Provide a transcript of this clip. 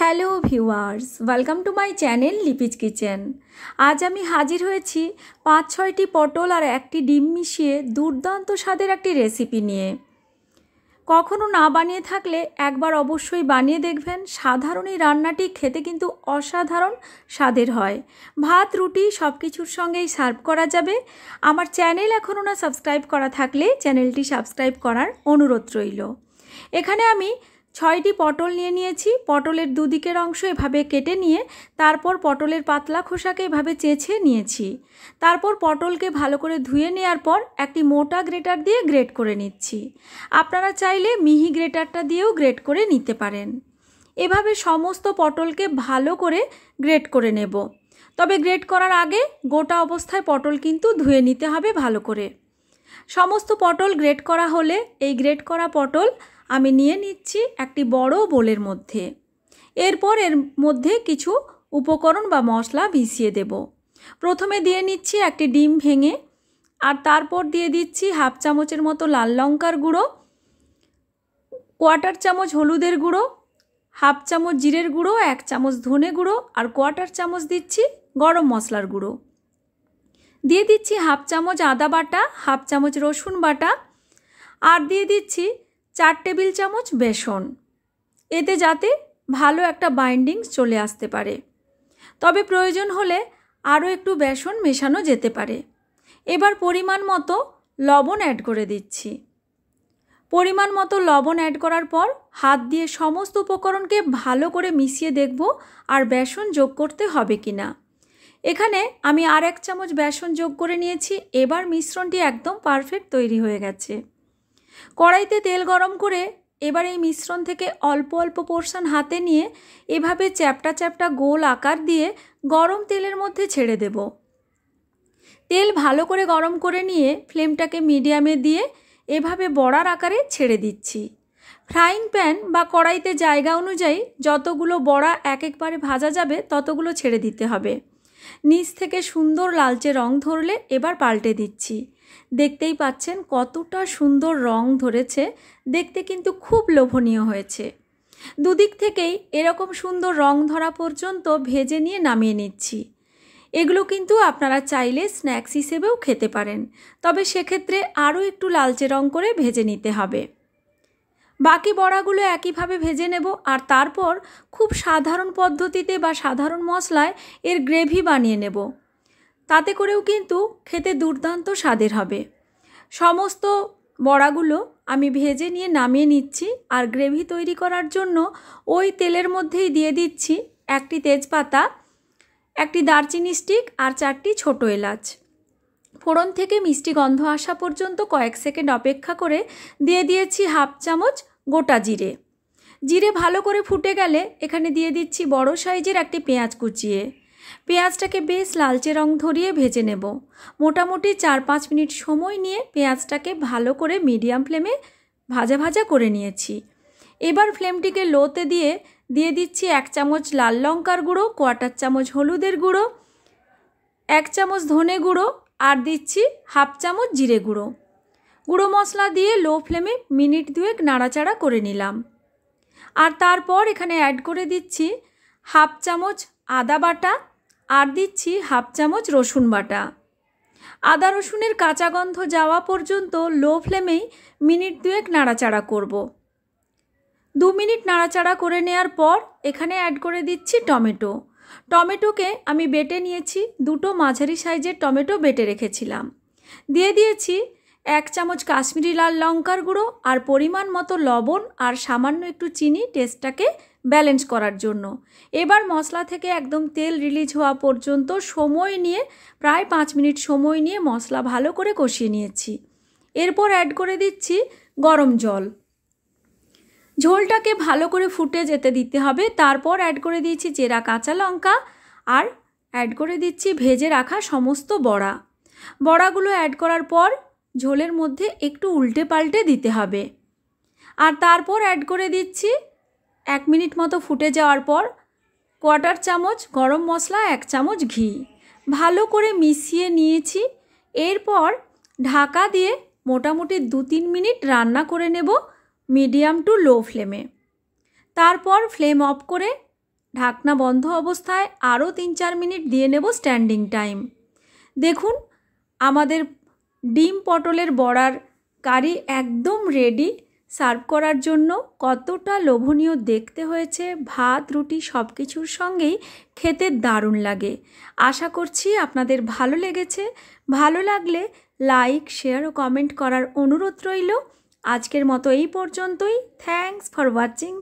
Hello viewers welcome to my channel Lipi's kitchen আজ আমি হাজির হয়েছি পাঁচ ছয়টি পটল আর একটি ডিম মিশিয়ে দুর্দান্ত স্বাদের একটি রেসিপি নিয়ে কখনো না বানিয়ে থাকলে একবার অবশ্যই বানিয়ে দেখবেন সাধারণ এই রান্নাটি খেতে কিন্তু অসাধারণ স্বাদের হয় ভাত রুটি সব কিছুর সঙ্গেই সার্ভ করা যাবে আমার চ্যানেল এখনও না সাবস্ক্রাইব করা থাকলে চ্যানেলটি সাবস্ক্রাইব করার অনুরোধ রইল এখানে আমি ছয়টি পটল নিয়ে নিয়েছি পটলের দুদিকের অংশ এভাবে কেটে নিয়ে তারপর পটলের পাতলা খোসাকে এভাবে চেছে নিয়েছি তারপর পটলকে ভালো করে ধুয়ে নেওয়ার পর একটি মোটা গ্রেটার দিয়ে গ্রেট করে নিচ্ছি আপনারা চাইলে মিহি গ্রেটারটা দিয়েও গ্রেট করে নিতে পারেন এভাবে সমস্ত পটলকে ভালো করে গ্রেট করে নেব তবে গ্রেট করার আগে গোটা অবস্থায় পটল কিন্তু ধুয়ে নিতে হবে ভালো করে সমস্ত পটল গ্রেট করা হলে এই গ্রেট করা পটল আমি নিয়ে নিচ্ছি একটি বড় বোলের মধ্যে এরপর এর মধ্যে কিছু উপকরণ বা মশলা ভিসিয়ে দেব প্রথমে দিয়ে নিচ্ছি একটি ডিম ভেঙে আর তারপর দিয়ে দিচ্ছি হাফ চামচের মতো লাল লঙ্কার গুঁড়ো কোয়ার্টার চামচ হলুদের গুঁড়ো হাফ চামচ জিরের গুঁড়ো এক চামচ ধনে গুঁড়ো আর কোয়ার্টার চামচ দিচ্ছি গরম মশলার গুঁড়ো দিয়ে দিচ্ছি হাফ চামচ আদা বাটা হাফ চামচ রসুন বাটা আর দিয়ে দিচ্ছি চার টেবিল চামচ বেসন এতে যাতে ভালো একটা বাইন্ডিংস চলে আসতে পারে তবে প্রয়োজন হলে আরও একটু বেসন মেশানো যেতে পারে এবার পরিমাণ মতো লবণ অ্যাড করে দিচ্ছি পরিমাণ মতো লবণ অ্যাড করার পর হাত দিয়ে সমস্ত উপকরণকে ভালো করে মিশিয়ে দেখব আর বেসন যোগ করতে হবে কি না এখানে আমি আর এক চামচ বেসন যোগ করে নিয়েছি এবার মিশ্রণটি একদম পারফেক্ট তৈরি হয়ে গেছে কড়াইতে তেল গরম করে এবার এই মিশ্রণ থেকে অল্প অল্প পোর্শন হাতে নিয়ে এভাবে চ্যাপটা চ্যাপটা গোল আকার দিয়ে গরম তেলের মধ্যে ছেড়ে দেব তেল ভালো করে গরম করে নিয়ে ফ্লেমটাকে মিডিয়ামে দিয়ে এভাবে বড়ার আকারে ছেড়ে দিচ্ছি ফ্রাইং প্যান বা কড়াইতে জায়গা অনুযায়ী যতগুলো বড়া এক একবারে ভাজা যাবে ততগুলো ছেড়ে দিতে হবে নিচ থেকে সুন্দর লালচে রং ধরলে এবার পাল্টে দিচ্ছি দেখতেই পাচ্ছেন কতটা সুন্দর রং ধরেছে দেখতে কিন্তু খুব লোভনীয় হয়েছে দুদিক থেকেই এরকম সুন্দর রং ধরা পর্যন্ত ভেজে নিয়ে নামিয়ে নিচ্ছি এগুলো কিন্তু আপনারা চাইলে স্ন্যাক্স হিসেবেও খেতে পারেন তবে সেক্ষেত্রে আরও একটু লালচে রং করে ভেজে নিতে হবে বাকি বড়াগুলো একইভাবে ভেজে নেব আর তারপর খুব সাধারণ পদ্ধতিতে বা সাধারণ মশলায় এর গ্রেভি বানিয়ে নেব তাতে করেও কিন্তু খেতে দুর্দান্ত স্বাদের হবে সমস্ত বড়াগুলো আমি ভেজে নিয়ে নামিয়ে নিচ্ছি আর গ্রেভি তৈরি করার জন্য ওই তেলের মধ্যেই দিয়ে দিচ্ছি একটি তেজপাতা একটি দারচিনি স্টিক আর চারটি ছোটো এলাচ ফোড়ন থেকে মিষ্টি গন্ধ আসা পর্যন্ত কয়েক সেকেন্ড অপেক্ষা করে দিয়ে দিয়েছি হাফ চামচ গোটা জিরে জিরে ভালো করে ফুটে গেলে এখানে দিয়ে দিচ্ছি বড় সাইজের একটি পেঁয়াজ কুচিয়ে পেঁয়াজটাকে বেশ লালচে রং ধরিয়ে ভেজে নেব মোটামুটি চার পাঁচ মিনিট সময় নিয়ে পেঁয়াজটাকে ভালো করে মিডিয়াম ফ্লেমে ভাজা ভাজা করে নিয়েছি এবার ফ্লেমটিকে লোতে দিয়ে দিয়ে দিচ্ছি এক চামচ লাল লঙ্কার গুঁড়ো কোয়াটার চামচ হলুদের গুঁড়ো এক চামচ ধনে গুঁড়ো আর দিচ্ছি হাফ চামচ জিরে গুঁড়ো গুঁড়ো মশলা দিয়ে লো ফ্লেমে মিনিট দুয়েক নাড়াচাড়া করে নিলাম আর তারপর এখানে অ্যাড করে দিচ্ছি হাফ চামচ আদা বাটা আর দিচ্ছি হাফ চামচ রসুন বাটা আদা রসুনের কাঁচা গন্ধ যাওয়া পর্যন্ত লো ফ্লেমেই মিনিট দুয়েক নাড়াচাড়া করব। দু মিনিট নাড়াচাড়া করে নেয়ার পর এখানে অ্যাড করে দিচ্ছি টমেটো টমেটোকে আমি বেটে নিয়েছি দুটো মাঝারি সাইজের টমেটো বেটে রেখেছিলাম দিয়ে দিয়েছি এক চামচ কাশ্মীরি লাল লঙ্কার গুঁড়ো আর পরিমাণ মতো লবণ আর সামান্য একটু চিনি টেস্টটাকে ব্যালেন্স করার জন্য এবার মশলা থেকে একদম তেল রিলিজ হওয়া পর্যন্ত সময় নিয়ে প্রায় পাঁচ মিনিট সময় নিয়ে মশলা ভালো করে কষিয়ে নিয়েছি এরপর অ্যাড করে দিচ্ছি গরম জল ঝোলটাকে ভালো করে ফুটে যেতে দিতে হবে তারপর অ্যাড করে দিয়েছি জেরা কাঁচা লঙ্কা আর অ্যাড করে দিচ্ছি ভেজে রাখা সমস্ত বড়া বড়াগুলো অ্যাড করার পর ঝোলের মধ্যে একটু উল্টে পাল্টে দিতে হবে আর তারপর অ্যাড করে দিচ্ছি এক মিনিট মতো ফুটে যাওয়ার পর কোয়াটার চামচ গরম মশলা এক চামচ ঘি ভালো করে মিশিয়ে নিয়েছি এরপর ঢাকা দিয়ে মোটামুটি দু তিন মিনিট রান্না করে নেব মিডিয়াম টু লো ফ্লেমে তারপর ফ্লেম অফ করে ঢাকনা বন্ধ অবস্থায় আরও তিন চার মিনিট দিয়ে নেব স্ট্যান্ডিং টাইম দেখুন আমাদের ডিম পটলের বড়ার কারি একদম রেডি সার্ভ করার জন্য কতটা লোভনীয় দেখতে হয়েছে ভাত রুটি সব কিছুর সঙ্গেই খেতে দারুণ লাগে আশা করছি আপনাদের ভালো লেগেছে ভালো লাগলে লাইক শেয়ার ও কমেন্ট করার অনুরোধ রইল আজকের মতো এই পর্যন্তই থ্যাংকস ফর ওয়াচিং